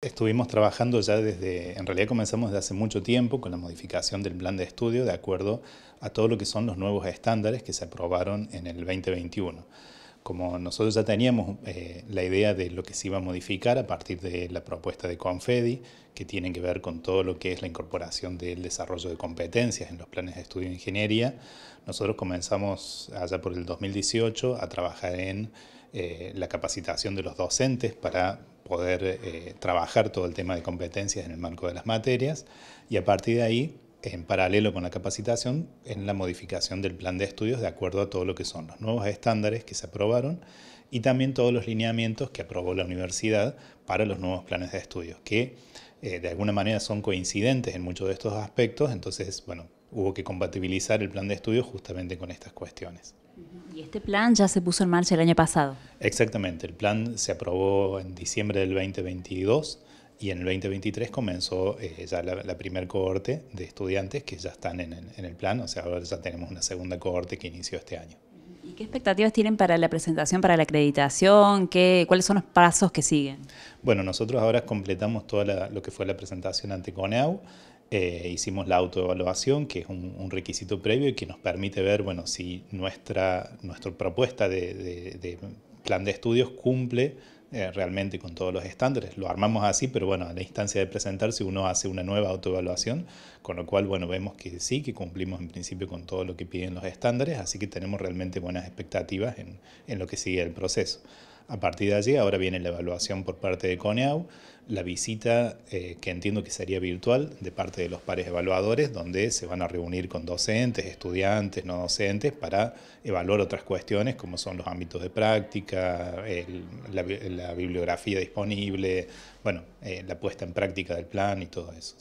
Estuvimos trabajando ya desde, en realidad comenzamos desde hace mucho tiempo con la modificación del plan de estudio de acuerdo a todo lo que son los nuevos estándares que se aprobaron en el 2021. Como nosotros ya teníamos eh, la idea de lo que se iba a modificar a partir de la propuesta de Confedi, que tiene que ver con todo lo que es la incorporación del desarrollo de competencias en los planes de estudio de ingeniería, nosotros comenzamos allá por el 2018 a trabajar en eh, la capacitación de los docentes para poder eh, trabajar todo el tema de competencias en el marco de las materias y a partir de ahí, en paralelo con la capacitación, en la modificación del plan de estudios de acuerdo a todo lo que son los nuevos estándares que se aprobaron y también todos los lineamientos que aprobó la universidad para los nuevos planes de estudios, que eh, de alguna manera son coincidentes en muchos de estos aspectos, entonces, bueno, hubo que compatibilizar el plan de estudios justamente con estas cuestiones. Y este plan ya se puso en marcha el año pasado. Exactamente, el plan se aprobó en diciembre del 2022 y en el 2023 comenzó eh, ya la, primer cohorte de estudiantes que ya están en el, plan, o sea, ahora ya tenemos una segunda cohorte que inició este año. ¿Y qué expectativas tienen para la presentación, para la acreditación? ¿Qué, ¿Cuáles son los pasos que siguen? Bueno, nosotros ahora completamos todo lo que fue la presentación ante CONEAU. Eh, hicimos la autoevaluación, que es un, requisito previo y que nos permite ver bueno, si nuestra, nuestra propuesta de, plan de estudios cumple eh, realmente con todos los estándares. Lo armamos así, pero bueno, a la instancia de presentarse uno hace una nueva autoevaluación, con lo cual, bueno, vemos que sí, que cumplimos en principio con todo lo que piden los estándares, así que tenemos realmente buenas expectativas en lo que sigue el proceso. A partir de allí, ahora viene la evaluación por parte de CONEAU, la visita eh, que entiendo que sería virtual de parte de los pares evaluadores, donde se van a reunir con docentes, estudiantes, no docentes, para evaluar otras cuestiones como son los ámbitos de práctica, la, bibliografía disponible, bueno, eh, la puesta en práctica del plan y todo eso.